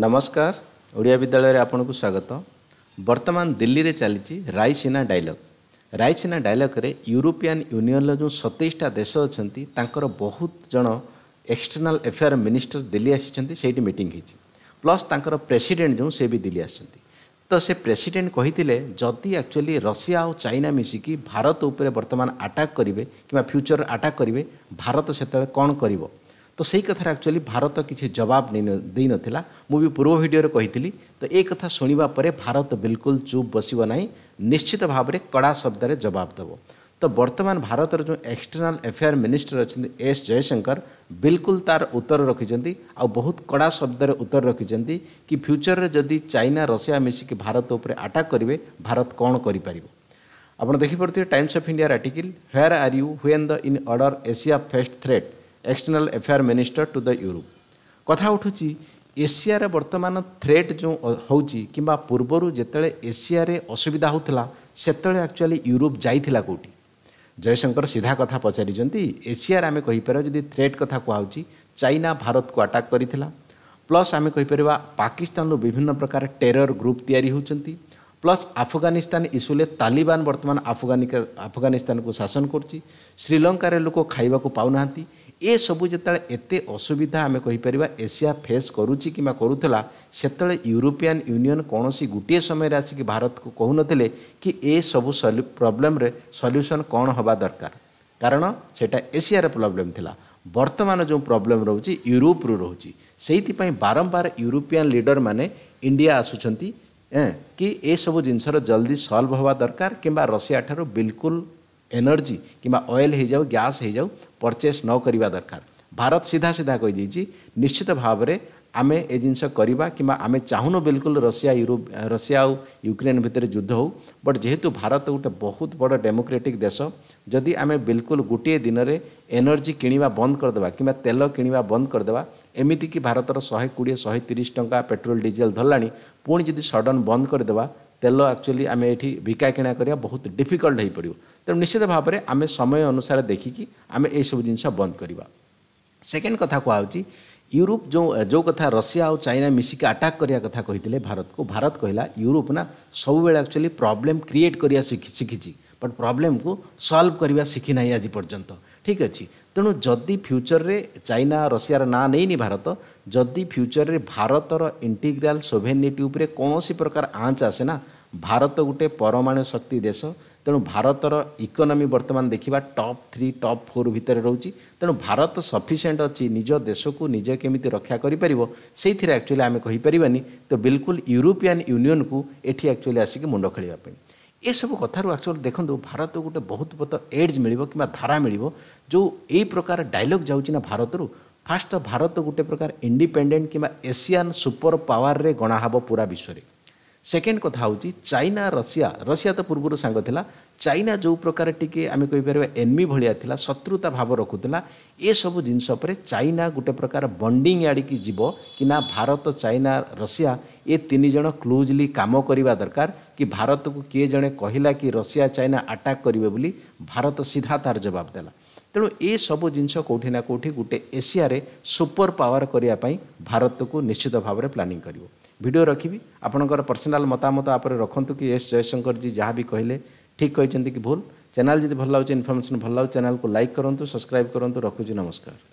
ନମସ୍କାର ଓଡ଼ିଆ ବିଦ୍ୟାଳୟରେ ଆପଣଙ୍କୁ ସ୍ୱାଗତ ବର୍ତ୍ତମାନ ଦିଲ୍ଲୀରେ ଚାଲିଛି ରାଇସିନା ଡାଇଲଗ୍ ରାଇସିନା ଡାଇଲଗ୍ରେ ୟୁରୋପିଆନ୍ ୟୁନିୟନ୍ର ଯେଉଁ ସତେଇଶଟା ଦେଶ ଅଛନ୍ତି ତାଙ୍କର ବହୁତ ଜଣ ଏକ୍ସଟର୍ନାଲ୍ ଆଫେୟାର୍ ମିନିଷ୍ଟର ଦିଲ୍ଲୀ ଆସିଛନ୍ତି ସେଇଠି ମିଟିଂ ହେଇଛି ପ୍ଲସ୍ ତାଙ୍କର ପ୍ରେସିଡେଣ୍ଟ ଯେଉଁ ସେ ବି ଦିଲ୍ଲୀ ଆସିଛନ୍ତି ତ ସେ ପ୍ରେସିଡେଣ୍ଟ କହିଥିଲେ ଯଦି ଆକ୍ଚୁଆଲି ରଷିଆ ଆଉ ଚାଇନା ମିଶିକି ଭାରତ ଉପରେ ବର୍ତ୍ତମାନ ଆଟାକ୍ କରିବେ କିମ୍ବା ଫ୍ୟୁଚର୍ ଆଟାକ୍ କରିବେ ଭାରତ ସେତେବେଳେ କ'ଣ କରିବ तो सही कथा एक्चुअली भारत किसी जवाब नहीं मुझे पूर्व भिडर कही तो एक कथा शुणापर भारत बिल्कुल चुप बस निश्चित भाव में कड़ा शब्द में जवाब दब तो बर्तमान भारत जो एक्सटर्नाल एफेयर मिनिस्टर अच्छा एस जयशंकर बिल्कुल तार उत्तर रखिंट आ बहुत कड़ा शब्द उत्तर रखिं कि फ्यूचर में जदि चाइना रशिया मिसिकी भारत उपर आटाक करेंगे भारत कौन कर आप देखिपे Times of India article here are you हुए द इन अर्डर एसी first threat external affairs minister to the Europe कथा उठू एसीयर वर्तमान थ्रेट जो हूँ कि पूर्वर जिते एसीयर असुविधा होता सेत आकचुअली यूरोप जाइला कौटी जयशंकर सीधा कथ पचारियर आम कहीपर जी थ्रेट कथा कहु चाइना भारत को आटाक कर प्लस आम कहीपर पाकिस्तान विभिन्न प्रकार टेरर ग्रुप या प्लस आफगानिस्तान इश्यूले तालिबान बर्तमान आफगानिक आफगानिस्तान को शासन कर श्रीलंकार लोक खावाक पा नाती ଏସବୁ ଯେତେବେଳେ ଏତେ ଅସୁବିଧା ଆମେ କହିପାରିବା ଏସିଆ ଫେସ୍ କରୁଛି କିମ୍ବା କରୁଥିଲା ସେତେବେଳେ ୟୁରୋପିଆନ୍ ୟୁନିଅନ୍ କୌଣସି ଗୋଟିଏ ସମୟରେ ଆସିକି ଭାରତକୁ କହୁନଥିଲେ କି ଏସବୁ ସଲ୍ୟୁ ପ୍ରୋବ୍ଲେମ୍ରେ ସଲ୍ୟୁସନ୍ କ'ଣ ହେବା ଦରକାର କାରଣ ସେଇଟା ଏସିଆର ପ୍ରୋବ୍ଲେମ୍ ଥିଲା ବର୍ତ୍ତମାନ ଯେଉଁ ପ୍ରୋବ୍ଲେମ୍ ରହୁଛି ୟୁରୋପରୁ ରହୁଛି ସେଇଥିପାଇଁ ବାରମ୍ବାର ୟୁରୋପିଆନ୍ ଲିଡର୍ମାନେ ଇଣ୍ଡିଆ ଆସୁଛନ୍ତି କି ଏସବୁ ଜିନିଷର ଜଲ୍ଦି ସଲ୍ଭ ହେବା ଦରକାର କିମ୍ବା ରଷିଆ ଠାରୁ ବିଲକୁଲ ଏନର୍ଜି କିମ୍ବା ଅଏଲ୍ ହୋଇଯାଉ ଗ୍ୟାସ୍ ହୋଇଯାଉ ପରଚେସ୍ ନ କରିବା ଦରକାର ଭାରତ ସିଧା ସିଧା କହିଦେଇଛି ନିଶ୍ଚିତ ଭାବରେ ଆମେ ଏ ଜିନିଷ କରିବା କିମ୍ବା ଆମେ ଚାହୁଁନୁ ବିଲକୁଲ ରଷିଆ ୟୁରୋପ ରଷିଆ ଆଉ ୟୁକ୍ରେନ୍ ଭିତରେ ଯୁଦ୍ଧ ହେଉ ବଟ୍ ଯେହେତୁ ଭାରତ ଗୋଟେ ବହୁତ ବଡ଼ ଡେମୋକ୍ରେଟିକ୍ ଦେଶ ଯଦି ଆମେ ବିଲକୁଲ ଗୋଟିଏ ଦିନରେ ଏନର୍ଜି କିଣିବା ବନ୍ଦ କରିଦେବା କିମ୍ବା ତେଲ କିଣିବା ବନ୍ଦ କରିଦେବା ଏମିତିକି ଭାରତର ଶହେ କୋଡ଼ିଏ ଶହେ ତିରିଶ ଟଙ୍କା ପେଟ୍ରୋଲ ଡିଜେଲ ଧରିଲାଣି ପୁଣି ଯଦି ସଡ଼ନ୍ ବନ୍ଦ କରିଦେବା तेल एक्चुअली आम ये बिका किणा बहुत डिफिकल्ट पड़ो तेणु निश्चित भाव में आम समय अनुसार देखिकी आम ये सब जिन बंद करवा सेकेंड कथा कहुच यूरोप जो जो कथा रशिया और चाइना मिसिक आटाक करा कथा कही भारत को भारत कहला यूरोप ना सब बेल एक्चुअली प्रॉब्लम क्रिएट करिया शिखी बट प्रॉब्लम को सॉल्व करिया शिखी ना आज पर्यटन ठीक अच्छे ତେଣୁ ଯଦି ଫ୍ୟୁଚରରେ ଚାଇନା ରଷିଆର ନାଁ ନେଇନି ଭାରତ ଯଦି ଫ୍ୟୁଚରରେ ଭାରତର ଇଣ୍ଟିଗ୍ରାଲ ସୋଭେନିଟି ଉପରେ କୌଣସି ପ୍ରକାର ଆଞ୍ଚ ଆସେ ନା ଭାରତ ଗୋଟେ ପରମାଣୁ ଶକ୍ତି ଦେଶ ତେଣୁ ଭାରତର ଇକୋନୋମି ବର୍ତ୍ତମାନ ଦେଖିବା ଟପ୍ ଥ୍ରୀ ଟପ୍ ଫୋର୍ ଭିତରେ ରହୁଛି ତେଣୁ ଭାରତ ସଫିସିଏଣ୍ଟ ଅଛି ନିଜ ଦେଶକୁ ନିଜେ କେମିତି ରକ୍ଷା କରିପାରିବ ସେଇଥିରେ ଆକ୍ଚୁଆଲି ଆମେ କହିପାରିବାନି ତ ବିଲକୁଲ ୟୁରୋପିଆନ୍ ୟୁନିୟନକୁ ଏଠି ଆକ୍ଚୁଆଲି ଆସିକି ମୁଣ୍ଡ ଖେଳିବା ପାଇଁ ଏସବୁ କଥାରୁ ଆକ୍ଚୁଆଲି ଦେଖନ୍ତୁ ଭାରତ ଗୋଟେ ବହୁତ ବହୁତ ଏଡ୍ସ ମିଳିବ କିମ୍ବା ଧାରା ମିଳିବ ଯେଉଁ ଏଇ ପ୍ରକାର ଡାଇଲଗ୍ ଯାଉଛି ନା ଭାରତରୁ ଫାଷ୍ଟ ଭାରତ ଗୋଟେ ପ୍ରକାର ଇଣ୍ଡିପେଣ୍ଡେଣ୍ଟ କିମ୍ବା ଏସିଆନ୍ ସୁପର ପାୱାରରେ ଗଣା ହେବ ପୁରା ବିଶ୍ୱରେ ସେକେଣ୍ଡ କଥା ହେଉଛି ଚାଇନା ରଷିଆ ରଷିଆ ତ ପୂର୍ବରୁ ସାଙ୍ଗ ଥିଲା ଚାଇନା ଯେଉଁ ପ୍ରକାର ଟିକେ ଆମେ କହିପାରିବା ଏନ୍ମି ଭଳିଆ ଥିଲା ଶତ୍ରୁତା ଭାବ ରଖୁଥିଲା ଏସବୁ ଜିନିଷ ଉପରେ ଚାଇନା ଗୋଟେ ପ୍ରକାର ବଣ୍ଡିଂ ଆଡ଼ିକି ଯିବ କି ନା ଭାରତ ଚାଇନା ରଷିଆ ଏ ତିନି ଜଣ କ୍ଲୋଜଲି କାମ କରିବା ଦରକାର कि भारत को किए जड़े कहला कि रशिया चाइना आटाक करेंगे बोली भारत सीधा तार जवाब देला ତେଣୁ ଏସବୁ ଜିନିଷ କେଉଁଠି ନା କେଉଁଠି ଗୋଟେ ଏସିଆରେ ସୁପର ପାୱାର କରିବା ପାଇଁ ଭାରତକୁ ନିଶ୍ଚିତ ଭାବରେ ପ୍ଲାନିଂ କରିବ ଭିଡ଼ିଓ ରଖିବି ଆପଣଙ୍କର ପର୍ସନାଲ୍ ମତାମତ ଆପରେ ରଖନ୍ତୁ କି ଏସ୍ ଜୟଶଙ୍କରଜୀ ଯାହା ବି କହିଲେ ଠିକ୍ କହିଛନ୍ତି କି ଭୁଲ ଚ୍ୟାନେଲ୍ ଯଦି ଭଲ ଲାଗୁଛି ଇନଫର୍ମେସନ୍ ଭଲ ଲାଗୁଛି ଚ୍ୟାନେଲ୍କୁ ଲାଇକ୍ କରନ୍ତୁ ସବସ୍କ୍ରାଇବ୍ କରନ୍ତୁ ରଖୁଛି ନମସ୍କାର